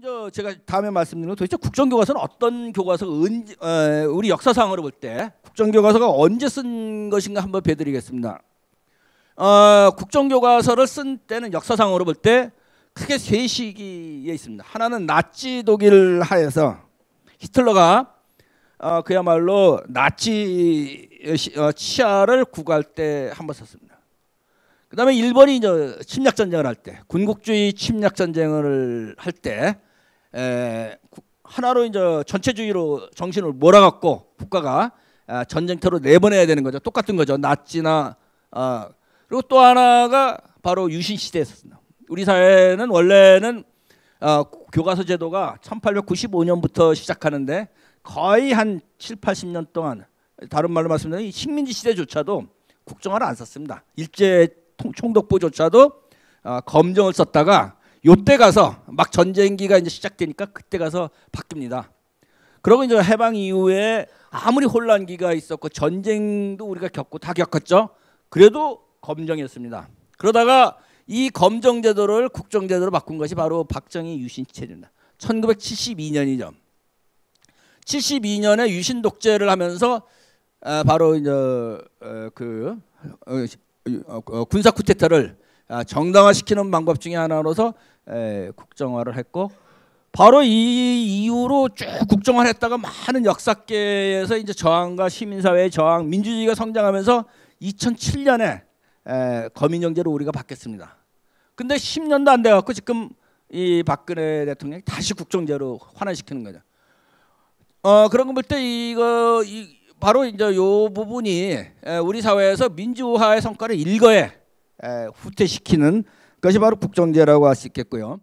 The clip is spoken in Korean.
저 제가 다음에 말씀드리는 도대체 국정교과서는 어떤 교과서가 어, 우리 역사상으로 볼 때 국정교과서가 언제 쓴 것인가 한번 봐드리겠습니다. 어, 국정교과서를 쓴 때는 역사상으로 볼 때 크게 세 시기에 있습니다. 하나는 나치 독일 하에서 히틀러가 어, 그야말로 나치 어, 어, 치아를 구할 때 한번 썼습니다. 그다음에 일본이 이제 침략 전쟁을 할 때, 군국주의 침략 전쟁을 할때 에, 하나로 이제 전체주의로 정신을 몰아갖고 국가가 아, 전쟁터로 내보내야 되는 거죠. 똑같은 거죠. 나치나 어. 그리고 또 하나가 바로 유신 시대였습니다. 우리 사회는 원래는 어, 교과서 제도가 1895년부터 시작하는데 거의 한 7, 80년 동안 다른 말로 말씀드리면 식민지 시대조차도 국정화를 안 썼습니다. 일제 총독부조차도 어, 검정을 썼다가 요때 가서 막 전쟁기가 이제 시작되니까 그때 가서 바뀝니다. 그러고 이제 해방 이후에 아무리 혼란기가 있었고 전쟁도 우리가 겪고 다 겪었죠. 그래도 검정이었습니다. 그러다가 이 검정 제도를 국정 제도로 바꾼 것이 바로 박정희 유신 체제입니다. 1972년이죠. 72년에 유신 독재를 하면서 아, 바로 이제 어, 그 어, 어, 군사 쿠데타를 아, 정당화시키는 방법 중의 하나로서 국정화를 했고 바로 이 이후로 쭉 국정화를 했다가 많은 역사계에서 이제 저항과 시민사회의 저항, 민주주의가 성장하면서 2007년에 거민정제로 우리가 바뀌었습니다. 근데 10년도 안 돼갖고 지금 이 박근혜 대통령이 다시 국정제로 환원시키는 거죠. 어 그런 거 볼때 이거 이 바로 이제 요 부분이 우리 사회에서 민주화의 성과를 일거에 후퇴시키는 것이 바로 국정제라고 할 수 있겠고요.